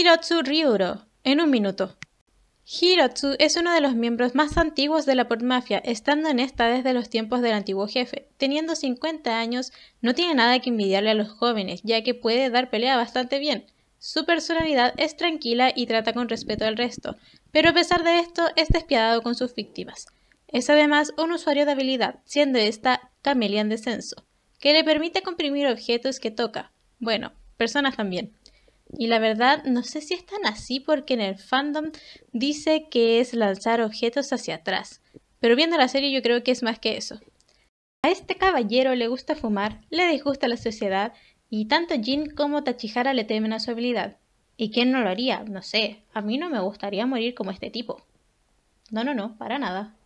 Hirotsu Ryuro, en un minuto. Hirotsu es uno de los miembros más antiguos de la Mafia, estando en esta desde los tiempos del antiguo jefe. Teniendo 50 años, no tiene nada que envidiarle a los jóvenes, ya que puede dar pelea bastante bien. Su personalidad es tranquila y trata con respeto al resto, pero a pesar de esto es despiadado con sus víctimas. Es además un usuario de habilidad, siendo esta de Descenso, que le permite comprimir objetos que toca. Bueno, personas también. Y la verdad, no sé si es tan así porque en el fandom dice que es lanzar objetos hacia atrás. Pero viendo la serie yo creo que es más que eso. A este caballero le gusta fumar, le disgusta la sociedad y tanto Jin como Tachihara le temen a su habilidad. ¿Y quién no lo haría? No sé, a mí no me gustaría morir como este tipo. No, no, no, para nada.